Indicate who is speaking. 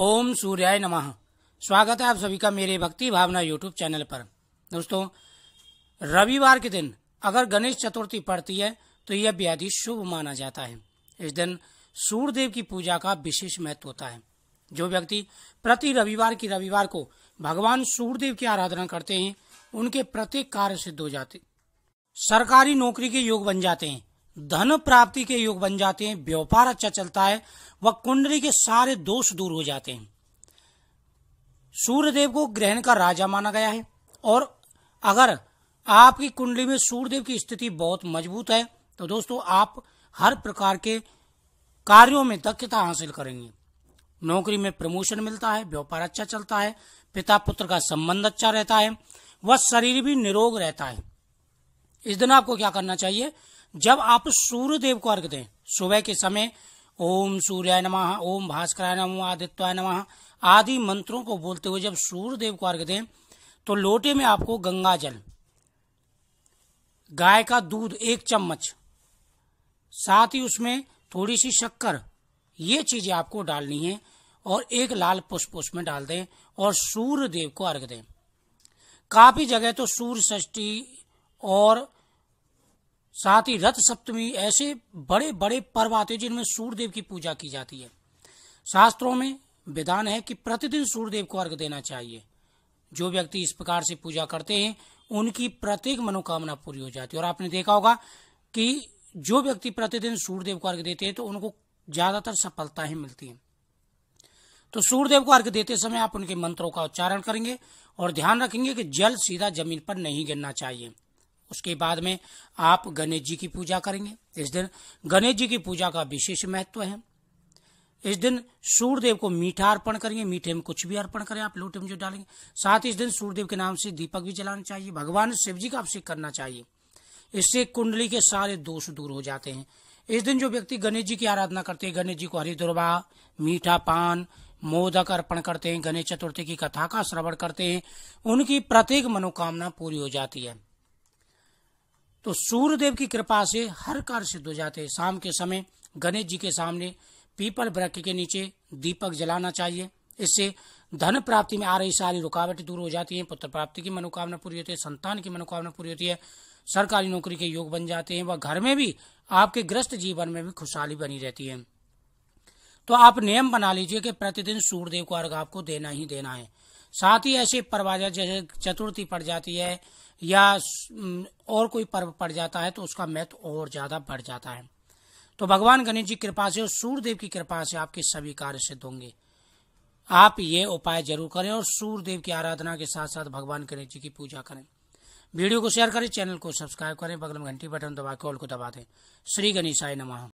Speaker 1: ओम सूर्याय नमः स्वागत है आप सभी का मेरे भक्ति भावना यूट्यूब चैनल पर दोस्तों रविवार के दिन अगर गणेश चतुर्थी पड़ती है तो यह व्याधि शुभ माना जाता है इस दिन सूर्यदेव की पूजा का विशेष महत्व होता है जो व्यक्ति प्रति रविवार की रविवार को भगवान सूर्यदेव की आराधना करते हैं उनके प्रत्येक कार्य सिद्ध हो जाते सरकारी नौकरी के योग बन जाते हैं धन प्राप्ति के योग बन जाते हैं व्यापार अच्छा चलता है व कुंडली के सारे दोष दूर हो जाते हैं सूर्यदेव को ग्रहण का राजा माना गया है और अगर आपकी कुंडली में सूर्यदेव की स्थिति बहुत मजबूत है तो दोस्तों आप हर प्रकार के कार्यों में दक्षता हासिल करेंगे नौकरी में प्रमोशन मिलता है व्यापार अच्छा चलता है पिता पुत्र का संबंध अच्छा रहता है व शरीर भी निरोग रहता है इस दिन आपको क्या करना चाहिए जब आप सूर्य देव को अर्घ दें सुबह के समय ओम सूर्याय नमः ओम भास्कराय नम आदित्याय नमः आदि मंत्रों को बोलते हुए जब सूर्य देव को अर्घ दें तो लोटे में आपको गंगा जल गाय का दूध एक चम्मच साथ ही उसमें थोड़ी सी शक्कर ये चीजें आपको डालनी है और एक लाल पुष्प उसमें डाल दें और सूर्य देव को अर्घ दें काफी जगह तो सूर्य ष्टी और साथ ही रथ सप्तमी ऐसे बड़े बड़े पर्व आते हैं जिनमें सूर्यदेव की पूजा की जाती है शास्त्रों में विधान है कि प्रतिदिन सूर्यदेव को अर्घ देना चाहिए जो व्यक्ति इस प्रकार से पूजा करते हैं उनकी प्रत्येक मनोकामना पूरी हो जाती है और आपने देखा होगा कि जो व्यक्ति प्रतिदिन सूर्यदेव को अर्घ देते हैं तो उनको ज्यादातर सफलता ही मिलती है तो सूर्यदेव को अर्घ देते समय आप उनके मंत्रों का उच्चारण करेंगे और ध्यान रखेंगे कि जल सीधा जमीन पर नहीं गिरना चाहिए उसके बाद में आप गणेश जी की पूजा करेंगे इस दिन गणेश जी की पूजा का विशेष महत्व है इस दिन सूर्यदेव को मीठा अर्पण करेंगे मीठे में कुछ भी अर्पण करें आप लोटे में जो डालेंगे साथ ही इस दिन सूर्यदेव के नाम से दीपक भी जलाना चाहिए भगवान शिव जी का अभिषेक करना चाहिए इससे कुंडली के सारे दोष दूर हो जाते हैं इस दिन जो व्यक्ति गणेश जी की आराधना करते हैं गणेश जी को हरिदुर्वा मीठा पान मोदक अर्पण करते हैं गणेश चतुर्थी की कथा का श्रवण करते हैं उनकी प्रत्येक मनोकामना पूरी हो जाती है तो सूर्यदेव की कृपा से हर कार्य सिद्ध हो जाते हैं शाम के समय गणेश जी के सामने पीपल वृक्ष के नीचे दीपक जलाना चाहिए इससे धन प्राप्ति में आ रही सारी रुकावटें दूर हो जाती हैं पुत्र प्राप्ति की मनोकामना पूरी होती है संतान की मनोकामना पूरी होती है सरकारी नौकरी के योग बन जाते हैं व घर में भी आपके ग्रस्त जीवन में भी खुशहाली बनी रहती है तो आप नियम बना लीजिए कि प्रतिदिन सूर्यदेव को अर्घ आपको देना ही देना है साथ ही ऐसे पर्व आ जाए जैसे चतुर्थी पड़ जाती है या और कोई पर्व पड़ जाता है तो उसका महत्व और ज्यादा बढ़ जाता है तो भगवान गणेश जी कृपा से और सूर्यदेव की कृपा से आपके सभी कार्य सिद्ध होंगे आप ये उपाय जरूर करें और सूर्यदेव की आराधना के साथ साथ भगवान गणेश जी की पूजा करें वीडियो को शेयर करें चैनल को सब्सक्राइब करें बगल में घंटी बटन दबा के ऑल को दबा दें श्री गणेशाय नमः